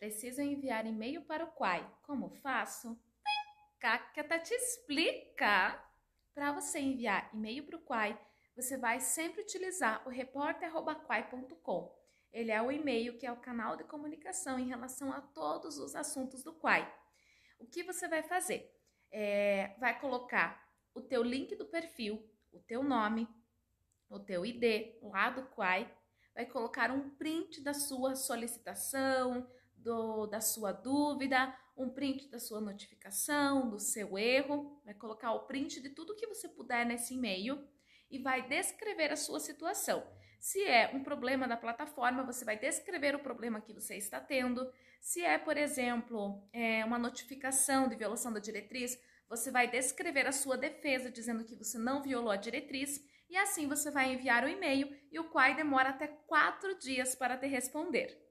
Preciso enviar e-mail para o Quai. Como faço? Vem cá que até te explica. Para você enviar e-mail para o Quai, você vai sempre utilizar o repórter.quai.com. Ele é o e-mail que é o canal de comunicação em relação a todos os assuntos do Quai. O que você vai fazer? É, vai colocar o teu link do perfil, o teu nome, o teu ID lá do Quai, vai colocar um print da sua solicitação, do, da sua dúvida, um print da sua notificação, do seu erro, vai colocar o print de tudo que você puder nesse e-mail e vai descrever a sua situação. Se é um problema da plataforma, você vai descrever o problema que você está tendo. Se é, por exemplo, é uma notificação de violação da diretriz, você vai descrever a sua defesa dizendo que você não violou a diretriz e assim você vai enviar o e-mail e o CUAI demora até quatro dias para te responder.